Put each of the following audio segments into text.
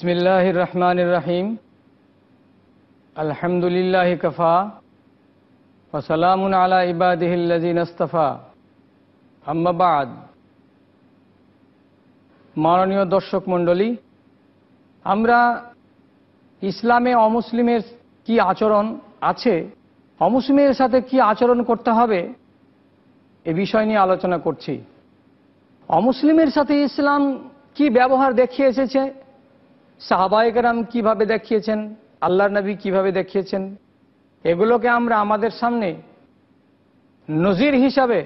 বিসমিল্লাহ রহমান রাহিম আলহামদুলিল্লাহ কফা ওসালামুন আলা ইবাদিহিল্লাজিন আস্তফা আম্মাবাদ মাননীয় দর্শক মণ্ডলী আমরা ইসলামে অমুসলিমের কি আচরণ আছে অমুসলিমের সাথে কি আচরণ করতে হবে এ বিষয় নিয়ে আলোচনা করছি অমুসলিমের সাথে ইসলাম কি ব্যবহার দেখিয়ে এসেছে সাহাবায়করাম কিভাবে দেখিয়েছেন আল্লাহ নবী কিভাবে দেখিয়েছেন এগুলোকে আমরা আমাদের সামনে নজির হিসাবে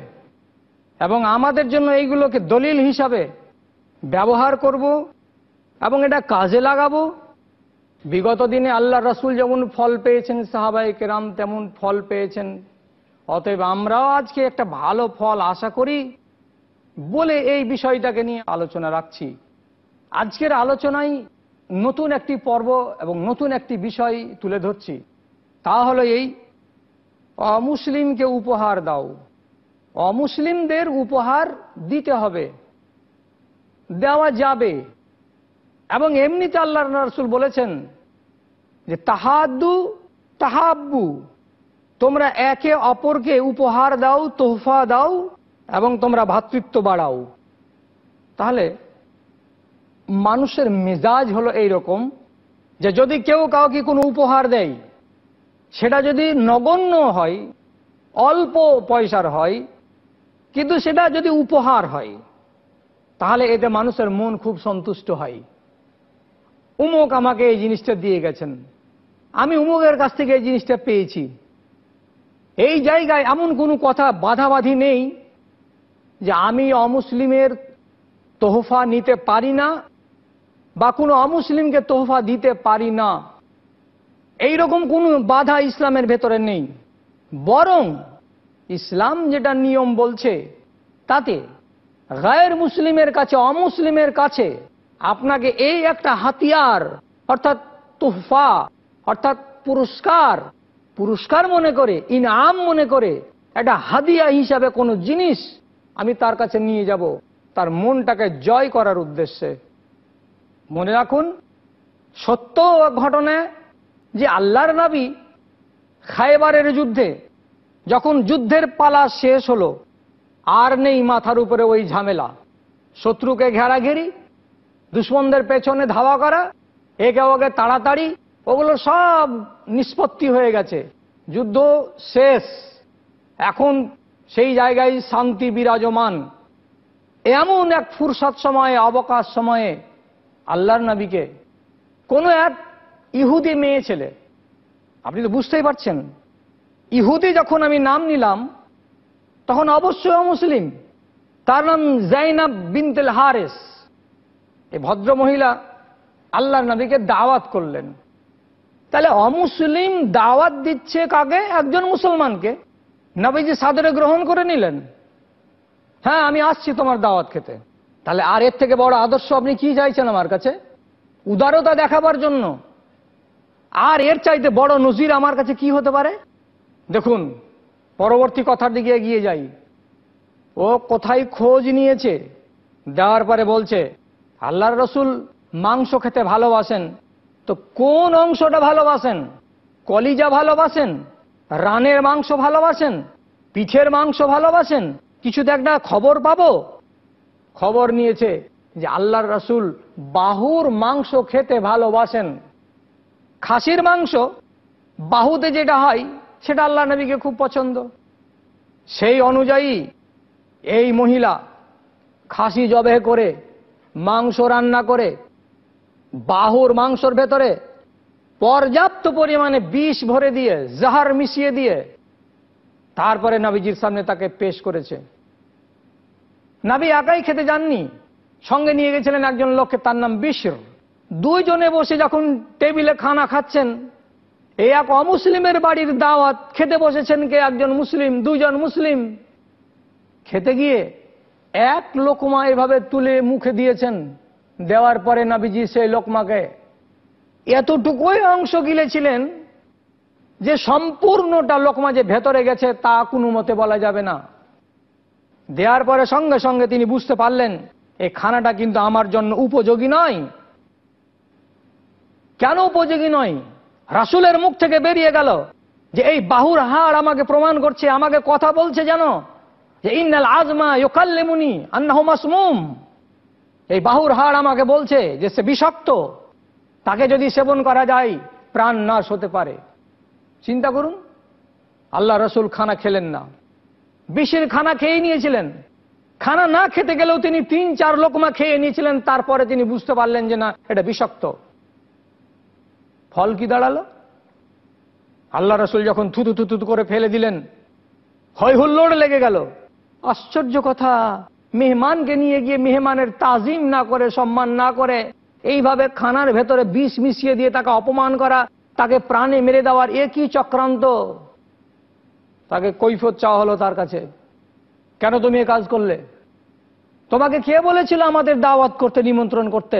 এবং আমাদের জন্য এইগুলোকে দলিল হিসাবে ব্যবহার করব এবং এটা কাজে লাগাবো বিগত দিনে আল্লাহ রসুল যেমন ফল পেয়েছেন সাহাবাহিক তেমন ফল পেয়েছেন অতএব আমরাও আজকে একটা ভালো ফল আশা করি বলে এই বিষয়টাকে নিয়ে আলোচনা রাখছি আজকের আলোচনায় নতুন একটি পর্ব এবং নতুন একটি বিষয় তুলে ধরছি তা হল এই অমুসলিমকে উপহার দাও অমুসলিমদের উপহার দিতে হবে দেওয়া যাবে এবং এমনিতে আল্লাহ রসুল বলেছেন যে তাহাদু তাহাব্বু তোমরা একে অপরকে উপহার দাও তোহফা দাও এবং তোমরা ভ্রাতৃত্ব বাড়াও তাহলে মানুষের মেজাজ হলো এই রকম যে যদি কেউ কাউকে কোনো উপহার দেয় সেটা যদি নগণ্য হয় অল্প পয়সার হয় কিন্তু সেটা যদি উপহার হয় তাহলে এতে মানুষের মন খুব সন্তুষ্ট হয় উমুক আমাকে এই জিনিসটা দিয়ে গেছেন আমি উমুকের কাছ থেকে এই জিনিসটা পেয়েছি এই জায়গায় এমন কোনো কথা বাধাবাধি নেই যে আমি অমুসলিমের তোহফা নিতে পারি না বা কোনো অমুসলিমকে তোহফা দিতে পারি না এই রকম কোনো বাধা ইসলামের ভেতরে নেই বরং ইসলাম যেটা নিয়ম বলছে তাতে গায়ের মুসলিমের কাছে অমুসলিমের কাছে আপনাকে এই একটা হাতিয়ার অর্থাৎ তোহফা অর্থাৎ পুরস্কার পুরস্কার মনে করে ইনাম মনে করে একটা হাদিয়া হিসাবে কোনো জিনিস আমি তার কাছে নিয়ে যাব তার মনটাকে জয় করার উদ্দেশ্যে মনে রাখুন সত্য ঘটনা যে আল্লাহর নাবি খায়বারের যুদ্ধে যখন যুদ্ধের পালা শেষ হলো আর নেই মাথার উপরে ওই ঝামেলা শত্রুকে ঘেরাঘেরি দুশ্মনদের পেছনে ধাওয়া করা একে ওকে তাড়াতাড়ি ওগুলো সব নিষ্পত্তি হয়ে গেছে যুদ্ধ শেষ এখন সেই জায়গায় শান্তি বিরাজমান এমন এক ফুরসত সময়ে অবকাশ সময়ে আল্লাহর নাবিকে কোনো এক ইহুদি মেয়ে ছেলে আপনি তো বুঝতেই পারছেন ইহুদি যখন আমি নাম নিলাম তখন অবশ্যই মুসলিম তার নাম জাইনাব বিনতেল হারেস এ ভদ্র মহিলা আল্লাহর নবীকে দাওয়াত করলেন তাহলে অমুসলিম দাওয়াত দিচ্ছে কাকে একজন মুসলমানকে নবীজি সাদরে গ্রহণ করে নিলেন হ্যাঁ আমি আসছি তোমার দাওয়াত খেতে তাহলে আর এর থেকে বড় আদর্শ আপনি কি চাইছেন আমার কাছে উদারতা দেখাবার জন্য আর এর চাইতে বড় নজির আমার কাছে কি হতে পারে দেখুন পরবর্তী কথার দিকে এগিয়ে যাই ও কোথায় খোঁজ নিয়েছে দেওয়ার পরে বলছে আল্লাহর রসুল মাংস খেতে ভালোবাসেন তো কোন অংশটা ভালোবাসেন কলিজা ভালোবাসেন রানের মাংস ভালোবাসেন পিঠের মাংস ভালোবাসেন কিছু দেখ না খবর পাবো খবর নিয়েছে যে আল্লাহর রসুল বাহুর মাংস খেতে ভালোবাসেন খাসির মাংস বাহুতে যেটা হয় সেটা আল্লাহ নবীকে খুব পছন্দ সেই অনুযায়ী এই মহিলা খাসি জবে করে মাংস রান্না করে বাহুর মাংসর ভেতরে পর্যাপ্ত পরিমাণে বিষ ভরে দিয়ে জাহার মিশিয়ে দিয়ে তারপরে নবীজির সামনে তাকে পেশ করেছে নাবি একাই খেতে যাননি সঙ্গে নিয়ে গেছিলেন একজন লোককে তার নাম বিশ্ব দুইজনে বসে যখন টেবিলে খানা খাচ্ছেন এই এক অমুসলিমের বাড়ির দাওয়াত খেতে বসেছেন কে একজন মুসলিম দুইজন মুসলিম খেতে গিয়ে এক লোকমা এভাবে তুলে মুখে দিয়েছেন দেওয়ার পরে নাবিজি সেই লোকমাকে এতটুকুই অংশ গিলেছিলেন যে সম্পূর্ণটা লোকমা যে ভেতরে গেছে তা কোনো মতে বলা যাবে না দেওয়ার পরে সঙ্গে সঙ্গে তিনি বুঝতে পারলেন এই খানাটা কিন্তু আমার জন্য উপযোগী নয় কেন উপযোগী নয় রাসুলের মুখ থেকে বেরিয়ে গেল যে এই বাহুর হাড় আমাকে প্রমাণ করছে আমাকে কথা বলছে যেন যে ইন্নাল আজমা ইয়োকাল্লেমুনি আন্নাহ মুম এই বাহুর হাড় আমাকে বলছে যে সে বিষাক্ত তাকে যদি সেবন করা যায় প্রাণ নাশ হতে পারে চিন্তা করুন আল্লাহ রসুল খানা খেলেন না বিশের খানা খেয়ে নিয়েছিলেন খানা না খেতে গেলেও তিনি তিন চার লোকমা খেয়ে নিয়েছিলেন তারপরে তিনি বুঝতে পারলেন যে না এটা বিষাক্ত ফল কি দাঁড়ালো আল্লাহ রসুল যখন থুতু থুতু করে ফেলে দিলেন হয় হুল্লোড় লেগে গেল আশ্চর্য কথা মেহমানকে নিয়ে গিয়ে মেহমানের তাজিম না করে সম্মান না করে এইভাবে খানার ভেতরে বিষ মিশিয়ে দিয়ে তাকে অপমান করা তাকে প্রাণে মেরে দেওয়ার এ কি চক্রান্ত তাকে কৈফত চাওয়া হলো তার কাছে কেন তুমি এ কাজ করলে তোমাকে কে বলেছিল আমাদের দাওয়াত করতে নিমন্ত্রণ করতে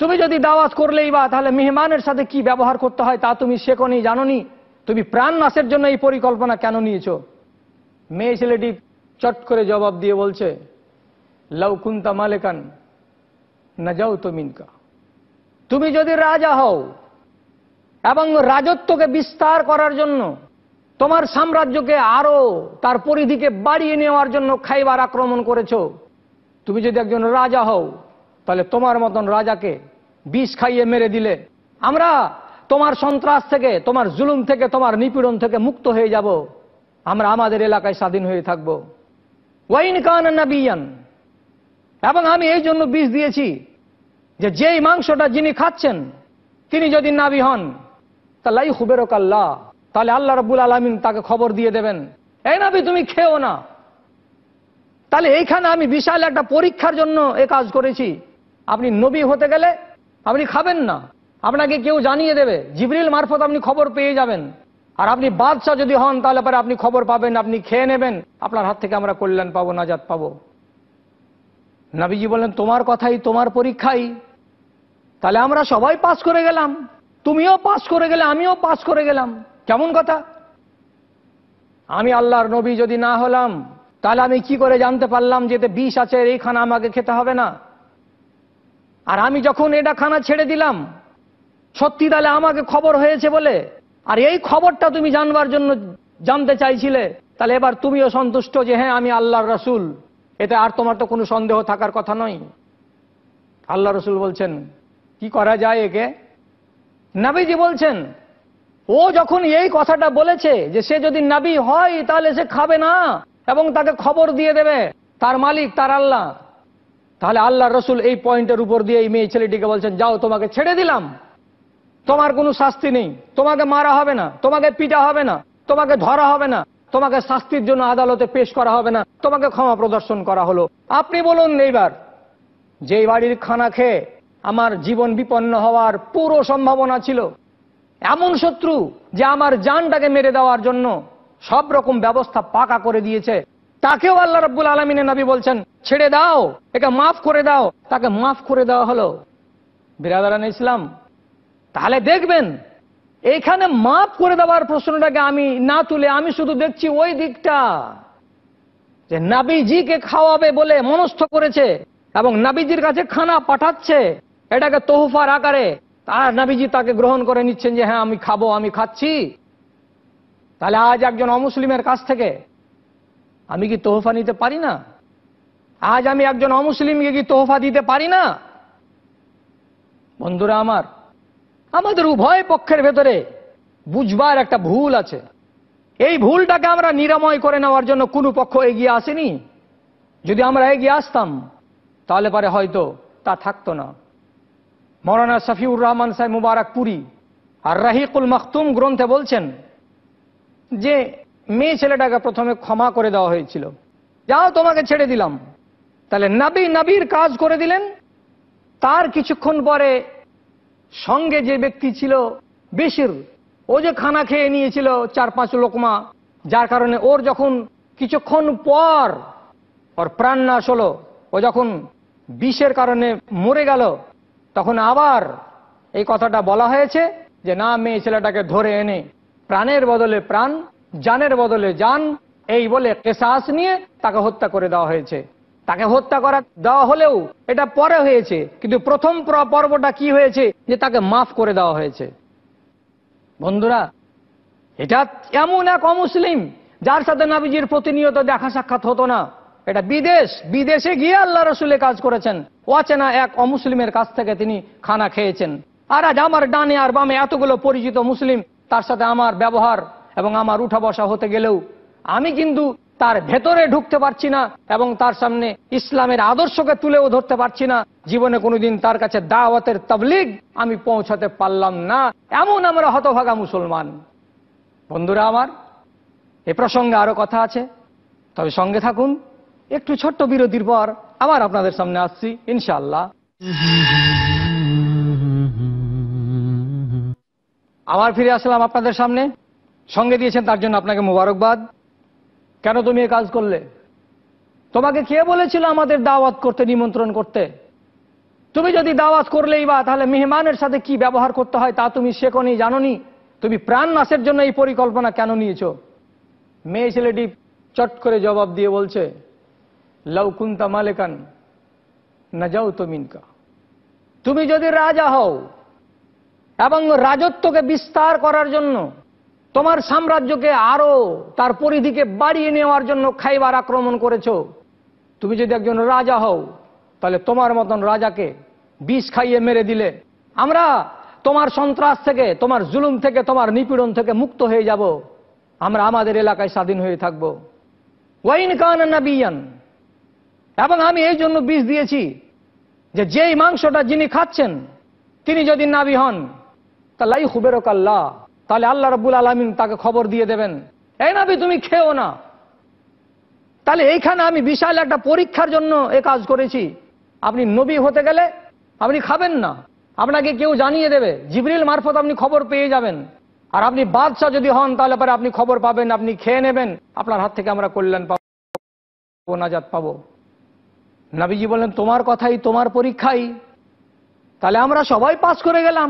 তুমি যদি দাওয়াত করলেই বা তাহলে মেহমানের সাথে কি ব্যবহার করতে হয় তা তুমি শেখনি জাননি তুমি প্রাণ নাশের জন্য এই পরিকল্পনা কেন নিয়েছ মেয়ে ছেলেটি চট করে জবাব দিয়ে বলছে লাউকুন্তা মালেকান না যাও মিনকা তুমি যদি রাজা হও এবং রাজত্বকে বিস্তার করার জন্য তোমার সাম্রাজ্যকে আরো তার পরিধিকে বাড়িয়ে নেওয়ার জন্য খাইবার আক্রমণ করেছ তুমি যদি একজন রাজা হও তাহলে তোমার মতন রাজাকে বিষ খাইয়ে মেরে দিলে আমরা তোমার সন্ত্রাস থেকে তোমার জুলুম থেকে তোমার নিপীড়ন থেকে মুক্ত হয়ে যাব আমরা আমাদের এলাকায় স্বাধীন হয়ে থাকব ওয়াইন কান নাবিয়ান এবং আমি এই জন্য বিষ দিয়েছি যে যেই মাংসটা যিনি খাচ্ছেন তিনি যদি নাবি হন তাল্লাই হুবেরকাল্লা তাহলে আল্লাহ রব্বুল আলমিন তাকে খবর দিয়ে দেবেন এই নাবি তুমি খেও না তাহলে এইখানে আমি বিশাল একটা পরীক্ষার জন্য এ কাজ করেছি আপনি নবী হতে গেলে আপনি খাবেন না আপনাকে কেউ জানিয়ে দেবে জিবরিল মারফত আপনি খবর পেয়ে যাবেন আর আপনি বাদশাহ যদি হন তাহলে পরে আপনি খবর পাবেন আপনি খেয়ে নেবেন আপনার হাত থেকে আমরা কল্যাণ পাবো নাজাদ পাবো নাবিজি বলেন তোমার কথাই তোমার পরীক্ষাই তাহলে আমরা সবাই পাস করে গেলাম তুমিও পাস করে গেলে আমিও পাস করে গেলাম কেমন কথা আমি আল্লাহর নবী যদি না হলাম তাহলে আমি কি করে জানতে পারলাম যে বিষ আছে খানা আমাকে খেতে হবে না আর আমি যখন এটা খানা ছেড়ে দিলাম সত্যি তাহলে আমাকে খবর হয়েছে বলে আর এই খবরটা তুমি জানবার জন্য জানতে চাইছিলে তাহলে এবার তুমিও সন্তুষ্ট যে হ্যাঁ আমি আল্লাহর রসুল এতে আর তোমার তো কোনো সন্দেহ থাকার কথা নয় আল্লাহ রসুল বলছেন কি করা যায় একে নাবিজি বলছেন ও যখন এই কথাটা বলেছে যে সে যদি নাবি হয় তাহলে সে খাবে না এবং তাকে খবর দিয়ে দেবে তার মালিক তার আল্লাহ তাহলে আল্লাহ রসুল এই পয়েন্টের উপর দিয়ে এই মেয়ে ছেলেটিকে বলছেন যাও তোমাকে ছেড়ে দিলাম তোমার কোনো শাস্তি নেই তোমাকে মারা হবে না তোমাকে পিটা হবে না তোমাকে ধরা হবে না তোমাকে শাস্তির জন্য আদালতে পেশ করা হবে না তোমাকে ক্ষমা প্রদর্শন করা হলো আপনি বলুন এইবার যে বাড়ির খানা খেয়ে আমার জীবন বিপন্ন হওয়ার পুরো সম্ভাবনা ছিল এমন শত্রু যে আমার জানটাকে মেরে দেওয়ার জন্য সব রকম ব্যবস্থা পাকা করে দিয়েছে তাকেও আল্লাহ রব্বুল আলমিনে নবী বলছেন ছেড়ে দাও একে মাফ করে দাও তাকে মাফ করে দেওয়া হলো বিরাদারান ইসলাম তাহলে দেখবেন এখানে মাফ করে দেওয়ার প্রশ্নটাকে আমি না তুলে আমি শুধু দেখছি ওই দিকটা যে নাবিজিকে খাওয়াবে বলে মনস্থ করেছে এবং নাবিজির কাছে খানা পাঠাচ্ছে এটাকে তহুফার আকারে তার নাবিজি তাকে গ্রহণ করে নিচ্ছেন যে হ্যাঁ আমি খাবো আমি খাচ্ছি তাহলে আজ একজন অমুসলিমের কাছ থেকে আমি কি তোহফা নিতে পারি না আজ আমি একজন অমুসলিমকে কি তোহফা দিতে পারি না বন্ধুরা আমার আমাদের উভয় পক্ষের ভেতরে বুঝবার একটা ভুল আছে এই ভুলটাকে আমরা নিরাময় করে নেওয়ার জন্য কোনো পক্ষ এগিয়ে আসেনি যদি আমরা এগিয়ে আসতাম তাহলে পরে হয়তো তা থাকতো না মৌলানা শফিউর রহমান সাহেব মুবারকপুরি আর রাহিকুল মাখতুম গ্রন্থে বলছেন যে মেয়ে ছেলেটাকে প্রথমে ক্ষমা করে দেওয়া হয়েছিল যাও তোমাকে ছেড়ে দিলাম তাহলে নাবি নাবির কাজ করে দিলেন তার কিছুক্ষণ পরে সঙ্গে যে ব্যক্তি ছিল বেশির ও যে খানা খেয়ে নিয়েছিল চার পাঁচ লোকমা যার কারণে ওর যখন কিছুক্ষণ পর ওর প্রাণ নাশ হলো ও যখন বিষের কারণে মরে গেল তখন আবার এই কথাটা বলা হয়েছে যে না মেয়ে ছেলেটাকে ধরে এনে প্রাণের বদলে প্রাণ জানের বদলে জান এই বলে কেশাস নিয়ে তাকে হত্যা করে দেওয়া হয়েছে তাকে হত্যা করা দেওয়া হলেও এটা পরে হয়েছে কিন্তু প্রথম পর্বটা কি হয়েছে যে তাকে মাফ করে দেওয়া হয়েছে বন্ধুরা এটা এমন এক অমুসলিম যার সাথে নাবিজির প্রতিনিয়ত দেখা সাক্ষাৎ হতো না এটা বিদেশ বিদেশে গিয়ে আল্লাহ রসুলে কাজ করেছেন অচেনা এক অমুসলিমের কাছ থেকে তিনি খানা খেয়েছেন আর আজ আমার ডানে আর বামে এতগুলো পরিচিত মুসলিম তার সাথে আমার ব্যবহার এবং আমার উঠা বসা হতে গেলেও আমি কিন্তু তার ভেতরে ঢুকতে পারছি না এবং তার সামনে ইসলামের আদর্শকে তুলেও ধরতে পারছি না জীবনে কোনোদিন তার কাছে দাওয়াতের তবলিগ আমি পৌঁছাতে পারলাম না এমন আমরা হতভাগা মুসলমান বন্ধুরা আমার এ প্রসঙ্গে আরো কথা আছে তবে সঙ্গে থাকুন একটু ছোট্ট বিরতির পর আবার আপনাদের সামনে আসছি ইনশাল্লাহ আবার ফিরে আসলাম আপনাদের সামনে সঙ্গে দিয়েছেন তার জন্য আপনাকে মুবারকবাদ কেন তুমি এ কাজ করলে তোমাকে কে বলেছিল আমাদের দাওয়াত করতে নিমন্ত্রণ করতে তুমি যদি দাওয়াত করলেই বা তাহলে মেহমানের সাথে কি ব্যবহার করতে হয় তা তুমি শেখনি জানোনি তুমি প্রাণ নাশের জন্য এই পরিকল্পনা কেন নিয়েছ মেয়ে ছেলেটি চট করে জবাব দিয়ে বলছে লৌকুন্তা মালেকান না যাও মিনকা তুমি যদি রাজা হও এবং রাজত্বকে বিস্তার করার জন্য তোমার সাম্রাজ্যকে আরো তার পরিধিকে বাড়িয়ে নেওয়ার জন্য খাইবার আক্রমণ করেছ তুমি যদি একজন রাজা হও তাহলে তোমার মতন রাজাকে বিষ খাইয়ে মেরে দিলে আমরা তোমার সন্ত্রাস থেকে তোমার জুলুম থেকে তোমার নিপীড়ন থেকে মুক্ত হয়ে যাব আমরা আমাদের এলাকায় স্বাধীন হয়ে থাকবো ওয়াইন কান না বিয়ান এবং আমি এই জন্য বিষ দিয়েছি যে যেই মাংসটা যিনি খাচ্ছেন তিনি যদি নাবি হন এই হুবেরক আল্লাহ তাহলে আল্লাহ রব্বুল আলমিন তাকে খবর দিয়ে দেবেন এই নাবি তুমি খেও না তাহলে এইখানে আমি বিশাল একটা পরীক্ষার জন্য এ কাজ করেছি আপনি নবী হতে গেলে আপনি খাবেন না আপনাকে কেউ জানিয়ে দেবে জিবরিল মারফত আপনি খবর পেয়ে যাবেন আর আপনি বাদশাহ যদি হন তাহলে পরে আপনি খবর পাবেন আপনি খেয়ে নেবেন আপনার হাত থেকে আমরা কল্যাণ পাবো পাবো নাবিজি বলেন তোমার কথাই তোমার পরীক্ষাই তাহলে আমরা সবাই পাস করে গেলাম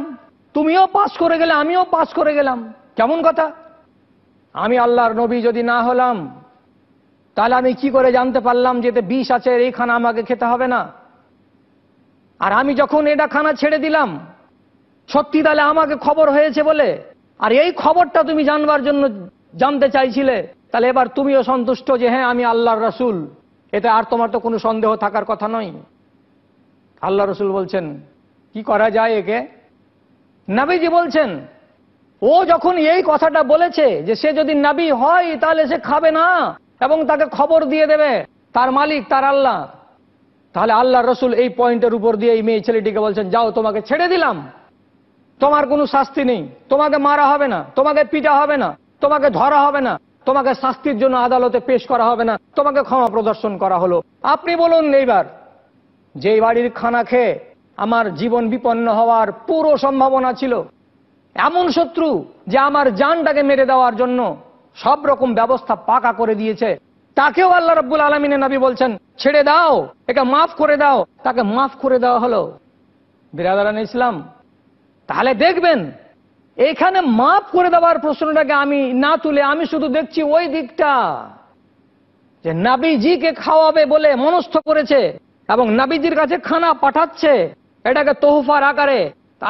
তুমিও পাস করে গেলে আমিও পাস করে গেলাম কেমন কথা আমি আল্লাহর নবী যদি না হলাম তাহলে আমি কি করে জানতে পারলাম যে এতে বিষ আছে এই খানা আমাকে খেতে হবে না আর আমি যখন এটা খানা ছেড়ে দিলাম সত্যি তাহলে আমাকে খবর হয়েছে বলে আর এই খবরটা তুমি জানবার জন্য জানতে চাইছিলে তাহলে এবার তুমিও সন্তুষ্ট যে হ্যাঁ আমি আল্লাহর রাসুল এতে আর তোমার তো কোনো সন্দেহ থাকার কথা নয় আল্লাহ রসুল বলছেন কি করা যায় একে নাবিজি বলছেন ও যখন এই কথাটা বলেছে যে সে যদি নাবি হয় তাহলে সে খাবে না এবং তাকে খবর দিয়ে দেবে তার মালিক তার আল্লাহ তাহলে আল্লাহ রসুল এই পয়েন্টের উপর দিয়ে এই মেয়ে ছেলেটিকে বলছেন যাও তোমাকে ছেড়ে দিলাম তোমার কোনো শাস্তি নেই তোমাকে মারা হবে না তোমাকে পিটা হবে না তোমাকে ধরা হবে না তোমাকে শাস্তির জন্য আদালতে পেশ করা হবে না তোমাকে ক্ষমা প্রদর্শন করা হলো আপনি বলুন এইবার যে বাড়ির খানা খেয়ে আমার জীবন বিপন্ন হওয়ার পুরো সম্ভাবনা ছিল এমন শত্রু যে আমার জানটাকে মেরে দেওয়ার জন্য সব রকম ব্যবস্থা পাকা করে দিয়েছে তাকেও আল্লাহ রব্বুল আলমিনে নাবি বলছেন ছেড়ে দাও এটা মাফ করে দাও তাকে মাফ করে দেওয়া হলো বিরাদারান ইসলাম তাহলে দেখবেন এখানে মাফ করে দেওয়ার প্রশ্নটাকে আমি না তুলে আমি শুধু দেখছি ওই দিকটা যে নাবিজিকে খাওয়াবে বলে মনস্থ করেছে এবং নাবিজির কাছে খানা পাঠাচ্ছে এটাকে তোহফার আকারে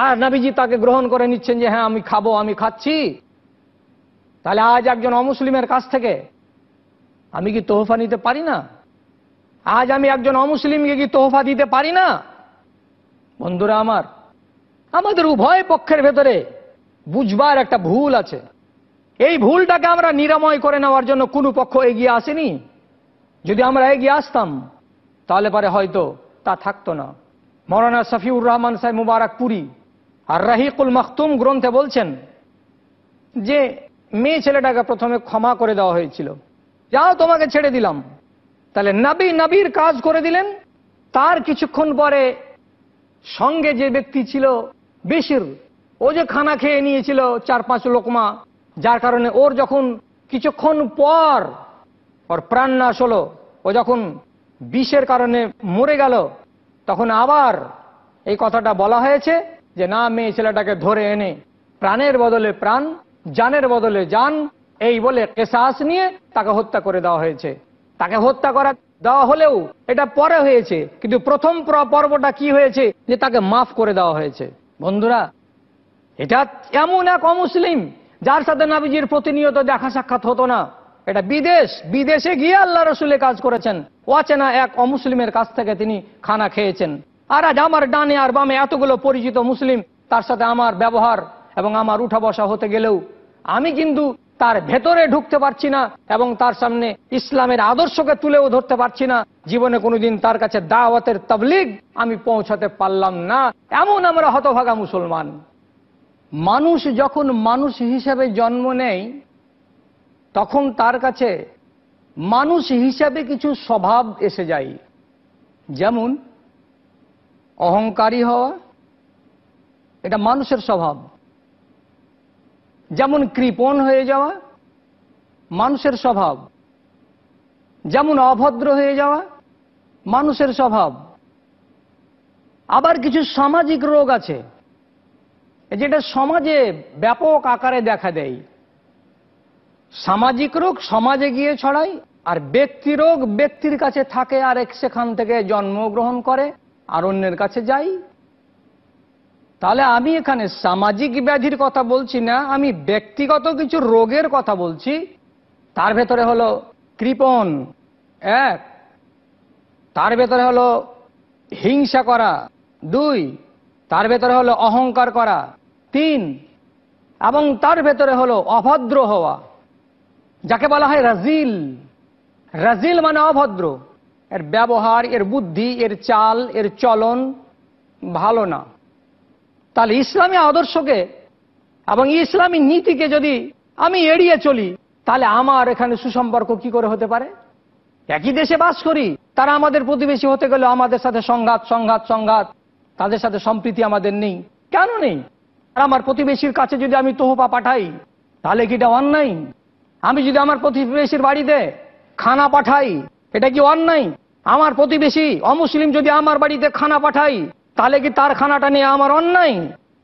আর নাবিজি তাকে গ্রহণ করে নিচ্ছেন যে হ্যাঁ আমি খাবো আমি খাচ্ছি তাহলে আজ একজন অমুসলিমের কাছ থেকে আমি কি তোহফা নিতে পারি না আজ আমি একজন অমুসলিমকে কি তোহফা দিতে পারি না বন্ধুরা আমার আমাদের উভয় পক্ষের ভেতরে বুঝবার একটা ভুল আছে এই ভুলটাকে আমরা নিরাময় করে নেওয়ার জন্য কোনো পক্ষ এগিয়ে আসেনি যদি আমরা এগিয়ে আসতাম তাহলে পরে হয়তো তা থাকতো না মরানা শফিউর রহমান সাহেব পুরী আর রাহিকুল মাখতুম গ্রন্থে বলছেন যে মেয়ে ছেলেটাকে প্রথমে ক্ষমা করে দেওয়া হয়েছিল যাও তোমাকে ছেড়ে দিলাম তাহলে নাবি নাবির কাজ করে দিলেন তার কিছুক্ষণ পরে সঙ্গে যে ব্যক্তি ছিল বেশির ও যে খানা খেয়ে নিয়েছিল চার পাঁচ লোকমা যার কারণে ওর যখন কিছুক্ষণ পর ওর প্রাণ নাশ হলো ও যখন বিষের কারণে মরে গেল তখন আবার এই কথাটা বলা হয়েছে যে না মেয়ে ছেলেটাকে ধরে এনে প্রাণের বদলে প্রাণ জানের বদলে জান এই বলে কেশাস নিয়ে তাকে হত্যা করে দেওয়া হয়েছে তাকে হত্যা করা দেওয়া হলেও এটা পরে হয়েছে কিন্তু প্রথম পর্বটা কি হয়েছে যে তাকে মাফ করে দেওয়া হয়েছে বন্ধুরা এটা এমন এক অমুসলিম যার সাথে নাবিজির প্রতিনিয়ত দেখা সাক্ষাৎ হতো না এটা বিদেশ বিদেশে গিয়ে আল্লাহ রসুলে কাজ করেছেন অচেনা এক অমুসলিমের কাছ থেকে তিনি খানা খেয়েছেন আর আজ আমার ডানে আর বামে এতগুলো পরিচিত মুসলিম তার সাথে আমার ব্যবহার এবং আমার উঠা বসা হতে গেলেও আমি কিন্তু তার ভেতরে ঢুকতে পারছি না এবং তার সামনে ইসলামের আদর্শকে তুলেও ধরতে পারছি না জীবনে কোনোদিন তার কাছে দাওয়াতের তবলিগ আমি পৌঁছাতে পারলাম না এমন আমরা হতভাগা মুসলমান মানুষ যখন মানুষ হিসাবে জন্ম নেয় তখন তার কাছে মানুষ হিসাবে কিছু স্বভাব এসে যায় যেমন অহংকারী হওয়া এটা মানুষের স্বভাব যেমন কৃপণ হয়ে যাওয়া মানুষের স্বভাব যেমন অভদ্র হয়ে যাওয়া মানুষের স্বভাব আবার কিছু সামাজিক রোগ আছে যেটা সমাজে ব্যাপক আকারে দেখা দেয় সামাজিক রোগ সমাজে গিয়ে ছড়ায় আর ব্যক্তি রোগ ব্যক্তির কাছে থাকে আর এক সেখান থেকে জন্মগ্রহণ করে আর অন্যের কাছে যাই তাহলে আমি এখানে সামাজিক ব্যাধির কথা বলছি না আমি ব্যক্তিগত কিছু রোগের কথা বলছি তার ভেতরে হলো কৃপন এক তার ভেতরে হলো হিংসা করা দুই তার ভেতরে হলো অহংকার করা তিন এবং তার ভেতরে হলো অভদ্র হওয়া যাকে বলা হয় রাজিল রাজিল মানে অভদ্র এর ব্যবহার এর বুদ্ধি এর চাল এর চলন ভালো না তাহলে ইসলামী আদর্শকে এবং ইসলামী নীতিকে যদি আমি এড়িয়ে চলি তাহলে আমার এখানে সুসম্পর্ক কি করে হতে পারে একই দেশে বাস করি তারা আমাদের প্রতিবেশী হতে গেলে আমাদের সাথে সংঘাত সংঘাত সংঘাত তাদের সাথে সম্প্রীতি আমাদের নেই কেন নেই আর আমার প্রতিবেশীর কাছে যদি আমি তোহফা পাঠাই তাহলে কি এটা অন্যায় আমি যদি আমার প্রতিবেশীর বাড়িতে খানা পাঠাই এটা কি অন্যায় আমার প্রতিবেশী অমুসলিম যদি আমার বাড়িতে খানা পাঠাই তাহলে কি তার খানাটা নিয়ে আমার অন্যায়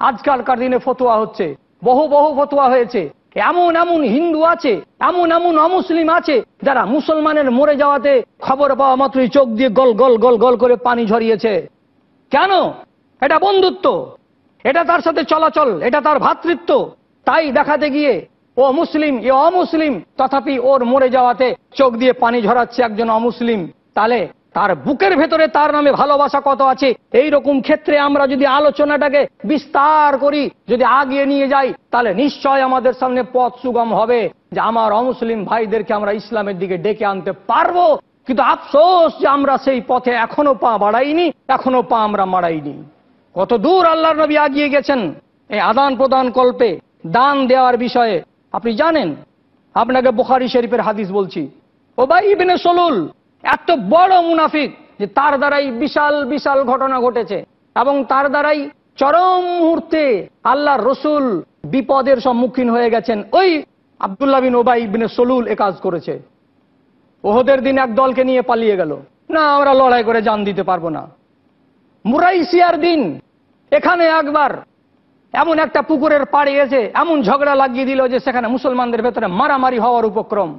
আজকালকার দিনে ফতুয়া হচ্ছে বহু বহু ফতুয়া হয়েছে এমন এমন হিন্দু আছে এমন এমন অমুসলিম আছে যারা মুসলমানের মরে যাওয়াতে খবর পাওয়া মাত্রই চোখ দিয়ে গল গল গল গল করে পানি ঝরিয়েছে কেন এটা বন্ধুত্ব এটা তার সাথে চলাচল এটা তার ভাতৃত্ব তাই দেখাতে গিয়ে ও মুসলিম এ অমুসলিম তথাপি ওর মরে যাওয়াতে চোখ দিয়ে পানি ঝরাচ্ছে একজন অমুসলিম তাহলে তার বুকের ভেতরে তার নামে ভালোবাসা কত আছে এই রকম ক্ষেত্রে আমরা যদি আলোচনাটাকে বিস্তার করি যদি আগিয়ে নিয়ে যাই তাহলে নিশ্চয় আমাদের সামনে পথ সুগম হবে যে আমার অমুসলিম ভাইদেরকে আমরা ইসলামের দিকে ডেকে আনতে পারবো কিন্তু আফসোস যে আমরা সেই পথে এখনো পা বাড়াইনি এখনো পা আমরা মারাইনি কত দূর আল্লাহর নবী আগিয়ে গেছেন এই আদান প্রদান কল্পে দান দেওয়ার বিষয়ে আপনি জানেন আপনাকে বুখারি শরীফের হাদিস বলছি ও ভাই ইবিনে সলুল এত বড় মুনাফিক যে তার দ্বারাই বিশাল বিশাল ঘটনা ঘটেছে এবং তার দ্বারাই চরম মুহূর্তে আল্লাহ রসুল বিপদের সম্মুখীন হয়ে গেছেন ওই আবদুল্লাহ বিন ওবাই বিনে সলুল এ কাজ করেছে ওহদের দিন এক দলকে নিয়ে পালিয়ে গেল না আমরা লড়াই করে জান দিতে পারবো না মুরাইসিয়ার দিন এখানে একবার এমন একটা পুকুরের পাড়ে এসে এমন ঝগড়া লাগিয়ে দিল যে সেখানে মুসলমানদের ভেতরে মারামারি হওয়ার উপক্রম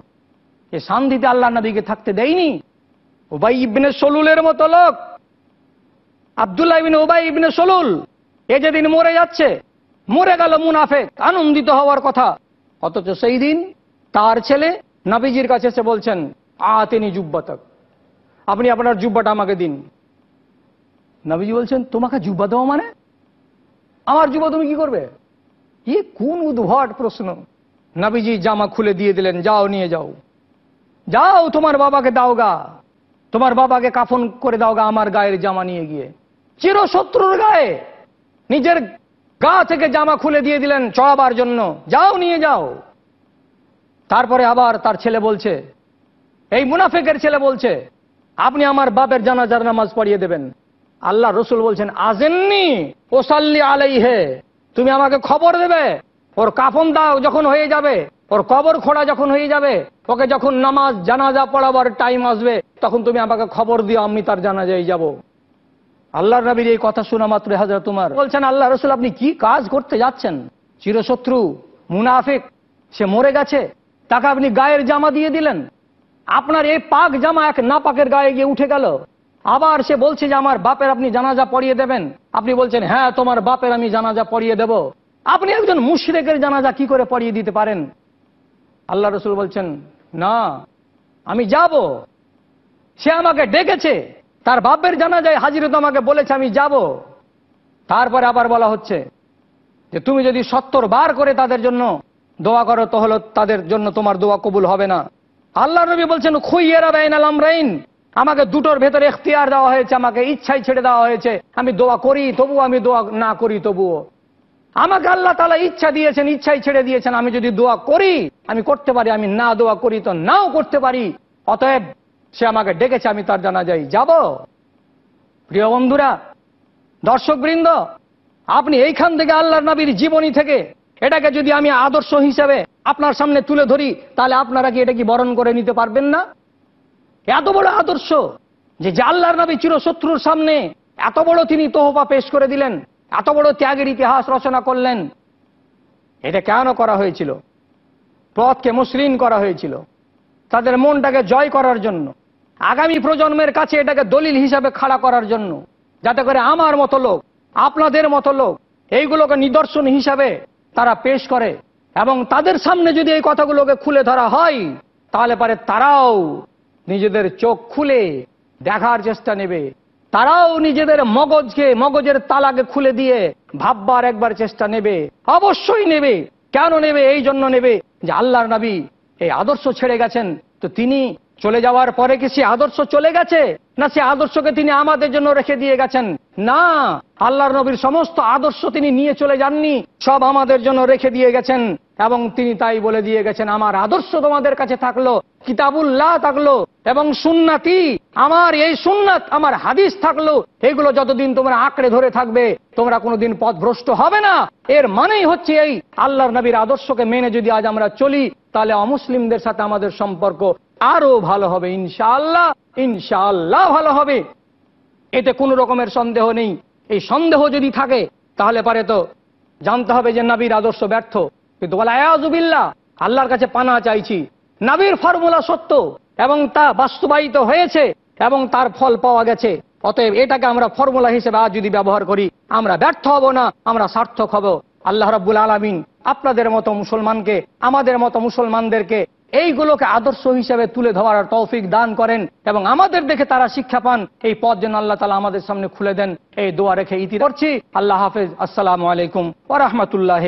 এ শান্তিতে আল্লাহ নবীকে থাকতে দেয়নি ওবাই ইবনে সলুলের মতো লোক আবদুল্লাহ ইবিন ওবাই ইবনে সলুল এ যেদিন মরে যাচ্ছে মরে গেল মুনাফেক আনন্দিত হওয়ার কথা অথচ সেই দিন তার ছেলে নাবিজির কাছে এসে বলছেন আ তিনি যুব্বাতক আপনি আপনার জুব্বাটা আমাকে দিন নাবিজি বলছেন তোমাকে জুব্বা দেওয়া মানে আমার যুব তুমি কি করবে কি কোন উদ্ভট প্রশ্ন নাবিজি জামা খুলে দিয়ে দিলেন যাও নিয়ে যাও যাও তোমার বাবাকে দাওগা তোমার বাবাকে কাফন করে দাওগা আমার গায়ের জামা নিয়ে গিয়ে চির শত্রুর গায়ে নিজের গা থেকে জামা খুলে দিয়ে দিলেন চড়াবার জন্য যাও নিয়ে যাও তারপরে আবার তার ছেলে বলছে এই মুনাফেকের ছেলে বলছে আপনি আমার বাপের জানাজার নামাজ পড়িয়ে দেবেন আল্লাহ রসুল বলছেন আজেননি ওসাল্লি আলাই হে তুমি আমাকে খবর দেবে ওর কাফন দাও যখন হয়ে যাবে ওর কবর খোঁড়া যখন হয়ে যাবে ওকে যখন নামাজ জানাজা পড়াবার টাইম আসবে তখন তুমি আমাকে খবর দিও আমি তার জানাজায় যাব। আল্লাহ রাবির এই কথা শোনা মাত্র হাজার তোমার বলছেন আল্লাহ রসুল আপনি কি কাজ করতে যাচ্ছেন চিরশত্রু মুনাফিক সে মরে গেছে তাকে আপনি গায়ের জামা দিয়ে দিলেন আপনার এই পাক জামা এক নাপাকের গায়ে গিয়ে উঠে গেল আবার সে বলছে যে আমার বাপের আপনি জানাজা পড়িয়ে দেবেন আপনি বলছেন হ্যাঁ তোমার বাপের আমি জানাজা পড়িয়ে দেব আপনি একজন মুশ্রেকের জানাজা কি করে পড়িয়ে দিতে পারেন আল্লাহ রসুল বলছেন না আমি যাব সে আমাকে ডেকেছে তার বাপের জানাজায় হাজির তো আমাকে বলেছে আমি যাব তারপরে আবার বলা হচ্ছে যে তুমি যদি সত্তর বার করে তাদের জন্য দোয়া করো তাহলে তাদের জন্য তোমার দোয়া কবুল হবে না আল্লাহ রবি বলছেন খুইয়েরা বেইন রাইন আমাকে দুটোর ভেতরে এখতিয়ার দেওয়া হয়েছে আমাকে ইচ্ছাই ছেড়ে দেওয়া হয়েছে আমি দোয়া করি তবু আমি দোয়া না করি তবুও আমাকে আল্লাহ তালা ইচ্ছা দিয়েছেন ইচ্ছাই ছেড়ে দিয়েছেন আমি যদি দোয়া করি আমি করতে পারি আমি না দোয়া করি তো নাও করতে পারি অতএব সে আমাকে ডেকেছে আমি তার জানা যাই যাব প্রিয় বন্ধুরা দর্শকবৃন্দ আপনি এইখান থেকে আল্লাহর নবীর জীবনী থেকে এটাকে যদি আমি আদর্শ হিসেবে আপনার সামনে তুলে ধরি তাহলে আপনারা কি এটা কি বরণ করে নিতে পারবেন না এত বড় আদর্শ যে জাল্লার নবী চিরশত্রুর সামনে এত বড় তিনি তোহপা পেশ করে দিলেন এত বড় ত্যাগের ইতিহাস রচনা করলেন এটা কেন করা হয়েছিল পথকে মসৃণ করা হয়েছিল তাদের মনটাকে জয় করার জন্য আগামী প্রজন্মের কাছে এটাকে দলিল হিসাবে খাড়া করার জন্য যাতে করে আমার মতো লোক আপনাদের মতো লোক এইগুলোকে নিদর্শন হিসাবে তারা পেশ করে এবং তাদের সামনে যদি এই কথাগুলোকে খুলে ধরা হয় তাহলে পারে তারাও নিজেদের চোখ খুলে দেখার চেষ্টা নেবে তারাও নিজেদের মগজকে মগজের তালাকে খুলে দিয়ে ভাববার একবার চেষ্টা নেবে অবশ্যই নেবে কেন নেবে এই জন্য নেবে যে আল্লাহর নবী এই আদর্শ ছেড়ে গেছেন তো তিনি চলে যাওয়ার পরে কি সে আদর্শ চলে গেছে না সে আদর্শকে তিনি আমাদের জন্য রেখে দিয়ে গেছেন না আল্লাহর নবীর সমস্ত আদর্শ তিনি নিয়ে চলে যাননি সব আমাদের জন্য রেখে দিয়ে গেছেন এবং তিনি তাই বলে দিয়ে গেছেন আমার আদর্শ তোমাদের কাছে থাকলো কিতাবুল্লাহ থাকলো এবং সুন্নাতি আমার এই সুন্নাত আমার হাদিস থাকলো এগুলো যতদিন তোমরা আঁকড়ে ধরে থাকবে তোমরা কোনোদিন পথ ভ্রষ্ট হবে না এর মানেই হচ্ছে এই আল্লাহর নবীর আদর্শকে মেনে যদি আজ আমরা চলি তাহলে অমুসলিমদের সাথে আমাদের সম্পর্ক আরো ভালো হবে ইনশাআল্লাহ ইনশাআল্লাহ ভালো হবে এতে কোনো রকমের সন্দেহ নেই এই সন্দেহ যদি থাকে তাহলে পারে তো জানতে হবে যে নাবির আদর্শ ব্যর্থ কিন্তু আয়াজুবিল্লা আল্লাহর কাছে পানা চাইছি নাবির ফর্মুলা সত্য এবং তা বাস্তবায়িত হয়েছে এবং তার ফল পাওয়া গেছে অতএব এটাকে আমরা ফর্মুলা হিসেবে আজ যদি ব্যবহার করি আমরা ব্যর্থ হব না আমরা সার্থক হব আল্লাহ রব্বুল আলমিন আপনাদের মতো মুসলমানকে আমাদের মতো মুসলমানদেরকে এইগুলোকে আদর্শ হিসেবে তুলে ধরার তৌফিক দান করেন এবং আমাদের দেখে তারা শিক্ষা পান এই পথ যেন আল্লাহ তালা আমাদের সামনে খুলে দেন এই দোয়া রেখে ইতি করছি আল্লাহ হাফেজ আসসালামু আলাইকুম ও রহমতুল্লাহ